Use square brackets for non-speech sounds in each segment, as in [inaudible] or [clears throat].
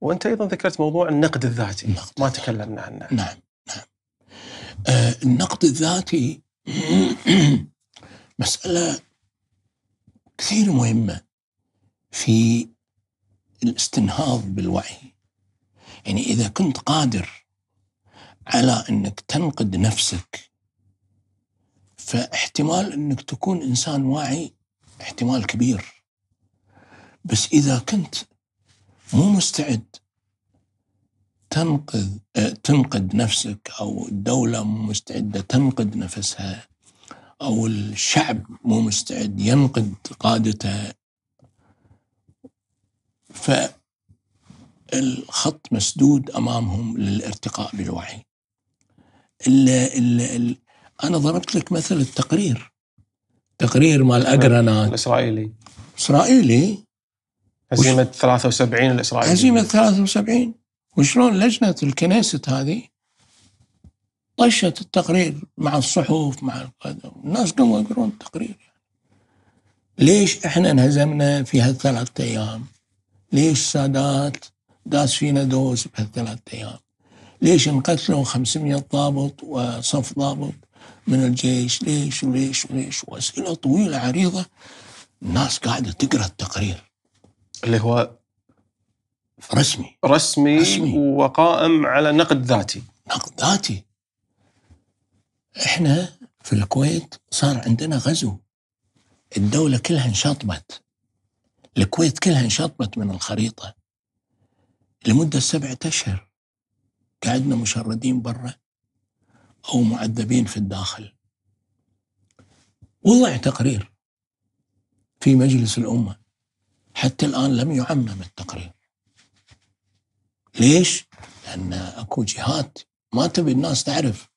وانت ايضا ذكرت موضوع النقد الذاتي النقد ما تكلمنا عنه نعم نعم آه النقد الذاتي [clears throat] مساله كثير مهمه في الاستنهاض بالوعي يعني اذا كنت قادر على انك تنقد نفسك فاحتمال انك تكون انسان واعي احتمال كبير بس اذا كنت مو مستعد تنقذ تنقد نفسك او الدوله مو مستعده تنقد نفسها او الشعب مو مستعد ينقد قادته فالخط مسدود امامهم للارتقاء بالوعي إلا, إلا, انا ضربت لك مثل التقرير تقرير مال اجرانات الاسرائيلي اسرائيلي هزيمه 73 الإسرائيلية هزيمه 73 وشلون لجنه الكنيست هذه طشت التقرير مع الصحف مع الناس قاموا يقرون التقرير يعني. ليش احنا انهزمنا في هالثلاث ايام؟ ليش سادات داس فينا دوس بهالثلاث ايام؟ ليش انقتلوا 500 ضابط وصف ضابط من الجيش؟ ليش وليش وليش؟ واسئله طويله عريضه الناس قاعده تقرا التقرير اللي هو رسمي رسمي, رسمي. وقائم على نقد ذاتي نقد ذاتي احنا في الكويت صار عندنا غزو الدولة كلها انشطبت الكويت كلها انشطبت من الخريطة لمدة سبعة أشهر قعدنا مشردين برا أو معذبين في الداخل وضع تقرير في مجلس الأمة حتى الآن لم يعمم التقرير ليش؟ لأن أكو جهات ما تبي الناس تعرف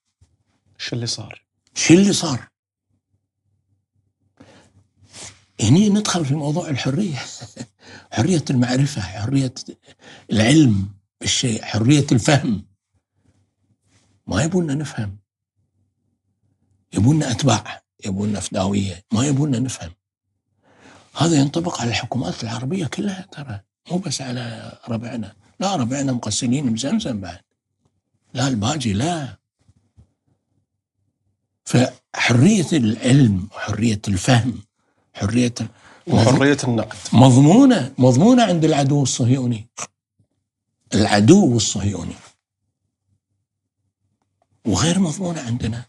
شو اللي صار شو اللي صار هني ندخل في موضوع الحرية [laughs] حرية المعرفة حرية العلم بالشيء حرية الفهم ما يبوننا نفهم يبوننا أتباع يبوننا فداوية ما يبوننا نفهم هذا ينطبق على الحكومات العربية كلها ترى مو بس على ربعنا لا ربعنا مقسمين بزمزم بعد لا الباجي لا فحرية العلم وحرية الفهم حرية وحرية النقد مضمونة مضمونة عند العدو الصهيوني العدو الصهيوني وغير مضمونة عندنا